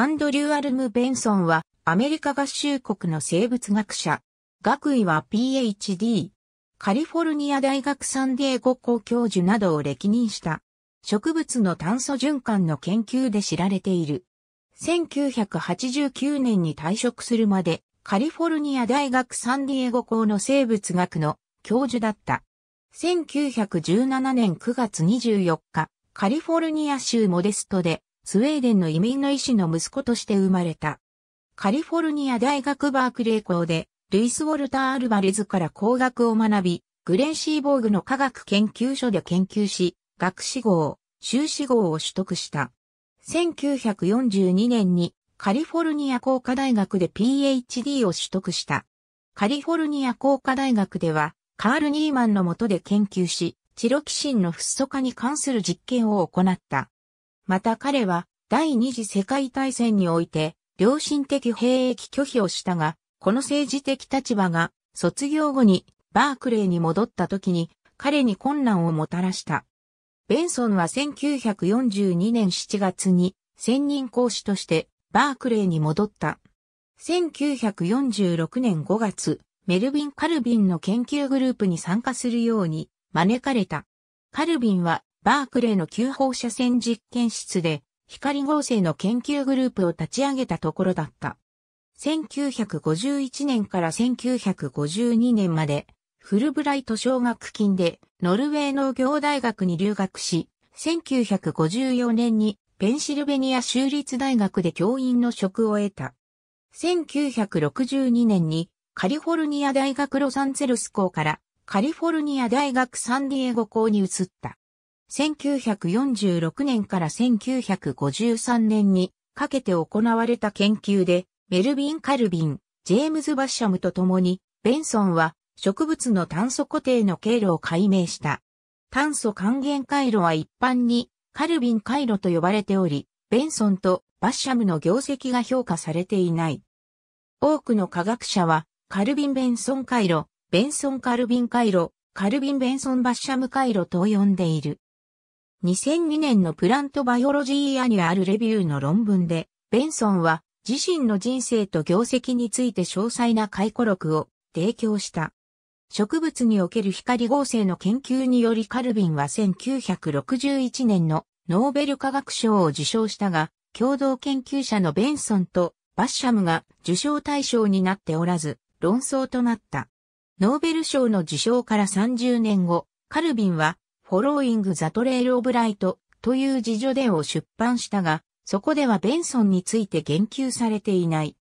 アンドリュー・アルム・ベンソンは、アメリカ合衆国の生物学者。学位は PhD。カリフォルニア大学サンディエゴ校教授などを歴任した。植物の炭素循環の研究で知られている。1989年に退職するまで、カリフォルニア大学サンディエゴ校の生物学の教授だった。1917年9月24日、カリフォルニア州モデストでスウェーデンの移民の医師の息子として生まれた。カリフォルニア大学バークレー校で、ルイス・ウォルター・アルバレズから工学を学び、グレンシーボーグの科学研究所で研究し、学士号、修士号を取得した。1942年にカリフォルニア工科大学で PhD を取得した。カリフォルニア工科大学では、カール・ニーマンの下で研究し、チロキシンのフッ素化に関する実験を行った。また彼は第二次世界大戦において良心的兵役拒否をしたが、この政治的立場が卒業後にバークレーに戻った時に彼に困難をもたらした。ベンソンは1942年7月に専任講師としてバークレーに戻った。1946年5月、メルビン・カルビンの研究グループに参加するように招かれた。カルビンはバークレーの旧放射線実験室で光合成の研究グループを立ち上げたところだった。1951年から1952年までフルブライト奨学金でノルウェー農業大学に留学し、1954年にペンシルベニア州立大学で教員の職を得た。1962年にカリフォルニア大学ロサンゼルス校からカリフォルニア大学サンディエゴ校に移った。1946年から1953年にかけて行われた研究で、メルビン・カルビン、ジェームズ・バッシャムと共に、ベンソンは植物の炭素固定の経路を解明した。炭素還元回路は一般にカルビン回路と呼ばれており、ベンソンとバッシャムの業績が評価されていない。多くの科学者は、カルビン・ベンソン回路、ベンソン・カルビン回路、カルビン・ベンソン・バッシャム回路と呼んでいる。2002年のプラントバイオロジーアニュアルレビューの論文で、ベンソンは自身の人生と業績について詳細な回顧録を提供した。植物における光合成の研究によりカルビンは1961年のノーベル化学賞を受賞したが、共同研究者のベンソンとバッシャムが受賞対象になっておらず、論争となった。ノーベル賞の受賞から30年後、カルビンはフォローイング・ザ・トレイル・オブ・ライトという自助伝を出版したが、そこではベンソンについて言及されていない。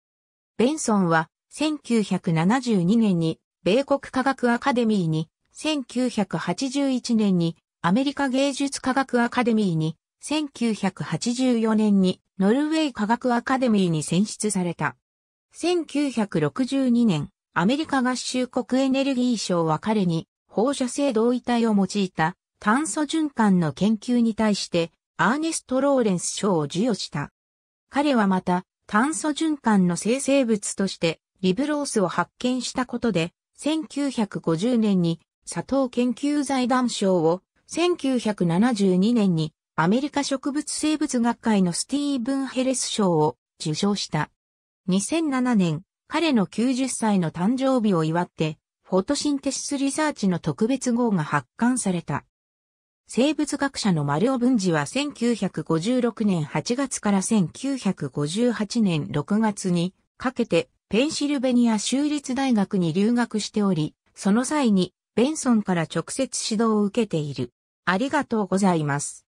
ベンソンは1972年に米国科学アカデミーに、1981年にアメリカ芸術科学アカデミーに、1984年にノルウェー科学アカデミーに選出された。1962年、アメリカ合衆国エネルギー賞は彼に放射性同位体を用いた炭素循環の研究に対してアーネスト・ローレンス賞を授与した。彼はまた炭素循環の生成物としてリブロースを発見したことで1950年に砂糖研究財団賞を1972年にアメリカ植物生物学会のスティーブン・ヘレス賞を受賞した。2007年、彼の90歳の誕生日を祝って、フォトシンテシスリサーチの特別号が発刊された。生物学者の丸尾文治は1956年8月から1958年6月にかけてペンシルベニア州立大学に留学しており、その際にベンソンから直接指導を受けている。ありがとうございます。